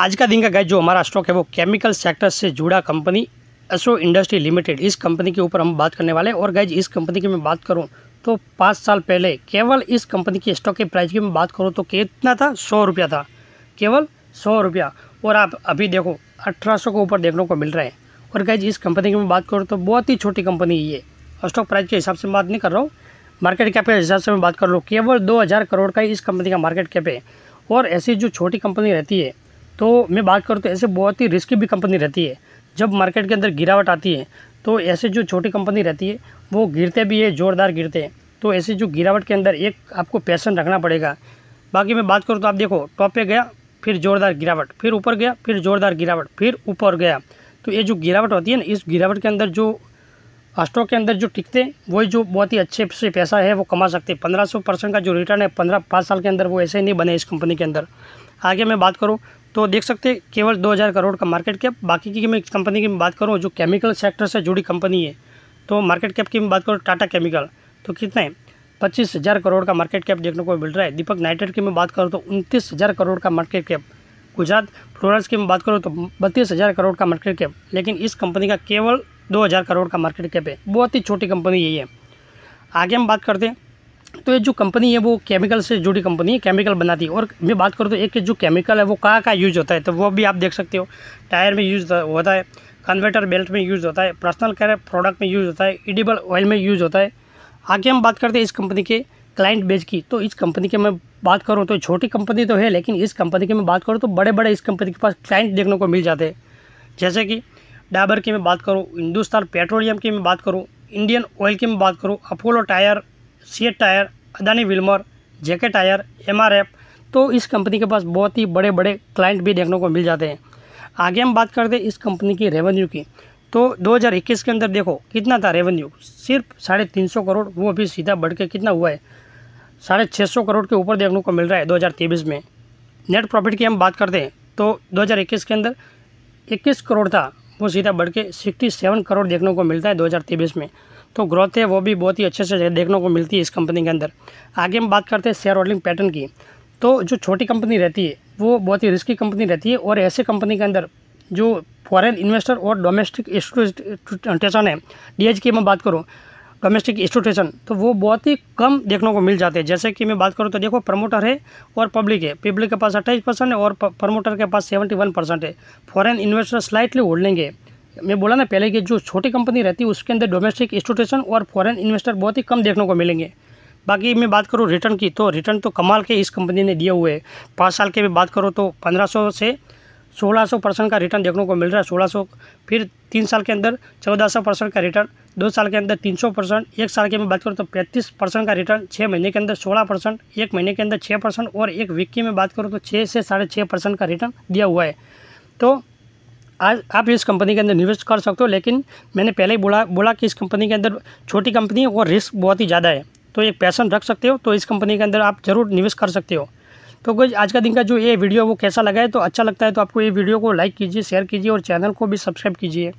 आज का दिन का गैस जो हमारा स्टॉक है वो केमिकल सेक्टर से जुड़ा कंपनी एसो इंडस्ट्री लिमिटेड इस कंपनी के ऊपर हम बात करने वाले हैं और गैज इस कंपनी की मैं बात करूँ तो पाँच साल पहले केवल इस कंपनी के स्टॉक के प्राइस की मैं बात करूँ तो कितना था सौ रुपया था केवल सौ रुपया और आप अभी देखो अठारह के ऊपर देखने को मिल रहा है और गैज इस कंपनी की मैं बात करूँ तो बहुत ही छोटी कंपनी है ये स्टॉक प्राइस के हिसाब से बात नहीं कर रहा हूँ मार्केट कैप के हिसाब से मैं बात कर लूँ केवल दो हज़ार करोड़ का इस कंपनी का मार्केट कैप है और ऐसी जो छोटी कंपनी रहती है तो मैं बात करूँ तो ऐसे बहुत ही रिस्की भी कंपनी रहती है जब मार्केट के अंदर गिरावट आती है तो ऐसे जो छोटी कंपनी रहती है वो गिरते भी है ज़ोरदार गिरते हैं तो ऐसे जो गिरावट के अंदर एक आपको पैसन रखना पड़ेगा बाकी मैं बात करूँ तो आप देखो टॉप पे गया फिर ज़ोरदार गिरावट फिर ऊपर गया फिर ज़ोरदार गिरावट फिर ऊपर गया तो ये जो गिरावट होती है ना इस गिरावट के अंदर जो स्टॉक के अंदर जो टिकते हैं वही जो बहुत ही अच्छे से पैसा है वो कमा सकते हैं पंद्रह सौ परसेंट का जो रिटर्न है पंद्रह पाँच साल के अंदर वो ऐसे ही नहीं बने इस कंपनी के अंदर आगे मैं बात करूँ तो देख सकते हैं केवल 2000 करोड़ का मार्केट कैप बाकी की मैं कंपनी की बात करूँ जो केमिकल सेक्टर से जुड़ी कंपनी है तो मार्केट कैप की मैं बात करूँ टाटा केमिकल तो कितना है पच्चीस हज़ार करोड़ का मार्केट कैप देखने को मिल रहा है दीपक नाइट्रेट की मैं बात करूँ तो उनतीस हज़ार करोड़ का मार्केट कैप गुजरात फ्लोरेंस की मैं बात करूँ तो बत्तीस हज़ार करोड़ का मार्केट कैप लेकिन इस कंपनी का केवल दो हज़ार करोड़ का मार्केट कैप है बहुत ही छोटी कंपनी यही है आगे हम बात करते हैं तो ये जो कंपनी है वो केमिकल से जुड़ी कंपनी है केमिकल बनाती है और मैं बात करूँ तो एक जो केमिकल है वो कहाँ कहाँ यूज़ होता है तो वो भी आप देख सकते हो टायर में यूज़ होता है कन्वर्टर बेल्ट में यूज़ होता है पर्सनल केयर प्रोडक्ट में यूज़ होता है इडिबल ऑयल में यूज़ होता है आगे हम बात करते हैं इस कंपनी के क्लाइंट बेच की तो इस कंपनी के मैं बात करूँ तो छोटी कंपनी तो है लेकिन इस कंपनी की मैं बात करूँ तो बड़े बड़े इस कंपनी के पास क्लाइंट देखने को मिल जाते हैं जैसे कि डाबर की मैं बात करूँ हिंदुस्तान पेट्रोलियम की मैं बात करूँ इंडियन ऑयल की मैं बात करूँ Apollo tyre CEAT tyre Adani Wilmar JK tyre MRF तो इस कंपनी के पास बहुत ही बड़े बड़े क्लाइंट भी देखने को मिल जाते हैं आगे हम बात करते हैं इस कंपनी की रेवेन्यू की तो 2021 के अंदर देखो कितना था रेवेन्यू सिर्फ साढ़े तीन सौ करोड़ वो भी सीधा बढ़ के कितना हुआ है साढ़े छः सौ करोड़ के ऊपर देखने को मिल रहा है 2023 में नेट प्रॉफिट की हम बात करते हैं तो 2021 के अंदर 21 करोड़ था वो सीधा बढ़ के सिक्सटी सेवन करोड़ देखने को मिलता है 2023 में तो ग्रोथ है वो भी बहुत ही अच्छे से देखने को मिलती है इस कंपनी के अंदर आगे हम बात करते हैं शेयर होल्डिंग पैटर्न की तो जो छोटी कंपनी रहती है वो बहुत ही रिस्की कंपनी रहती है और ऐसे कंपनी के अंदर जो फॉरेन इन्वेस्टर और डोमेस्टिक इंस्टीट्यूशन है डी की मैं बात करूँ कमेस्टिक इंस्टीट्यूशन तो वो बहुत ही कम देखने को मिल जाते हैं जैसे कि मैं बात करूँ तो देखो प्रमोटर है और पब्लिक है पब्लिक के पास अट्ठाईस परसेंट है और प्रमोटर के पास सेवेंटी वन परसेंट है फॉरेन इन्वेस्टर स्लाइटली होल्डिंग है मैं बोला ना पहले कि जो छोटी कंपनी रहती है उसके अंदर डोमेस्टिक इंस्टीट्यूशन और फ़ॉरन इन्वेस्टर बहुत ही कम देखने को मिलेंगे बाकी मैं बात करूँ रिटर्न की तो रिटर्न तो कमाल के इस कंपनी ने दिए हुए हैं पाँच साल के भी बात करो तो पंद्रह से 1600 परसेंट का रिटर्न देखने को मिल रहा है 1600 फिर तीन साल के अंदर 1400 परसेंट का रिटर्न दो साल के अंदर 300 परसेंट एक साल की में बात करूँ तो 35 परसेंट का रिटर्न छः महीने के अंदर 16 परसेंट एक महीने के अंदर 6 परसेंट और एक वीक की में बात करूँ तो छः से साढ़े छः परसेंट का रिटर्न दिया हुआ है तो आज आप इस कंपनी के अंदर निवेश कर सकते हो लेकिन मैंने पहले ही बोला बोला कि इस कंपनी के अंदर छोटी कंपनी है और रिस्क बहुत ही ज़्यादा है तो एक पैसन रख सकते हो तो इस कंपनी के अंदर आप ज़रूर निवेश कर सकते हो तो कुछ आज का दिन का जो ये वीडियो वो कैसा लगा है तो अच्छा लगता है तो आपको ये वीडियो को लाइक कीजिए शेयर कीजिए और चैनल को भी सब्सक्राइब कीजिए